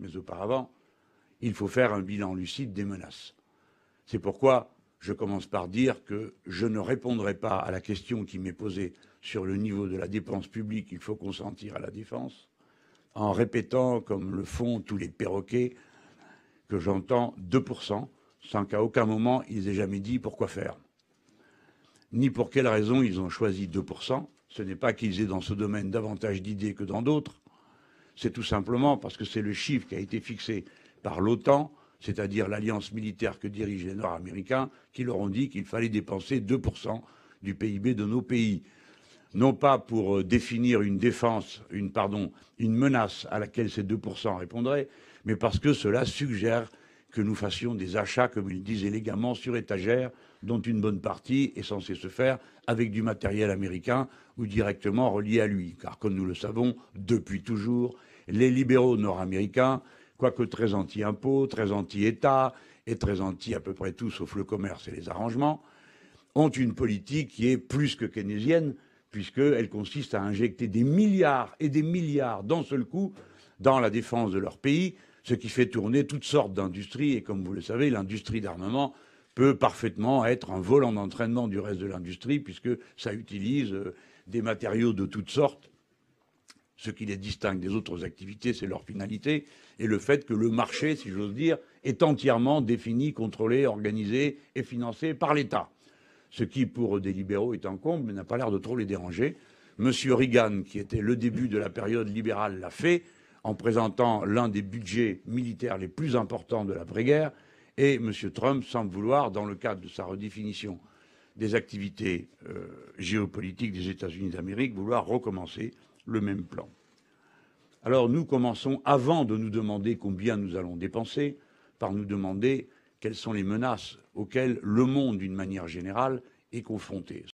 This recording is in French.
mais auparavant, il faut faire un bilan lucide des menaces. C'est pourquoi je commence par dire que je ne répondrai pas à la question qui m'est posée sur le niveau de la dépense publique qu'il faut consentir à la défense, en répétant, comme le font tous les perroquets, que j'entends 2%, sans qu'à aucun moment ils aient jamais dit pourquoi faire. Ni pour quelle raison ils ont choisi 2%, ce n'est pas qu'ils aient dans ce domaine davantage d'idées que dans d'autres, c'est tout simplement parce que c'est le chiffre qui a été fixé par l'OTAN, c'est-à-dire l'alliance militaire que dirigent les Nord-Américains, qui leur ont dit qu'il fallait dépenser 2% du PIB de nos pays. Non pas pour euh, définir une défense, une, menace à laquelle ces 2% répondraient, mais parce que cela suggère que nous fassions des achats, comme ils disent élégamment, sur étagère, dont une bonne partie est censée se faire avec du matériel américain ou directement relié à lui. Car comme nous le savons depuis toujours, les libéraux nord-américains, quoique très anti-impôts, très anti-État et très anti à peu près tout sauf le commerce et les arrangements, ont une politique qui est plus que keynésienne, puisqu'elle consiste à injecter des milliards et des milliards d'un seul coup dans la défense de leur pays, ce qui fait tourner toutes sortes d'industries. Et comme vous le savez, l'industrie d'armement peut parfaitement être un volant d'entraînement du reste de l'industrie, puisque ça utilise euh, des matériaux de toutes sortes ce qui les distingue des autres activités, c'est leur finalité et le fait que le marché, si j'ose dire, est entièrement défini, contrôlé, organisé et financé par l'État. Ce qui, pour des libéraux, est encombre, comble, mais n'a pas l'air de trop les déranger. Monsieur Reagan, qui était le début de la période libérale, l'a fait en présentant l'un des budgets militaires les plus importants de l'après-guerre, et M. Trump semble vouloir, dans le cadre de sa redéfinition des activités euh, géopolitiques des États-Unis d'Amérique vouloir recommencer le même plan. Alors nous commençons, avant de nous demander combien nous allons dépenser, par nous demander quelles sont les menaces auxquelles le monde, d'une manière générale, est confronté.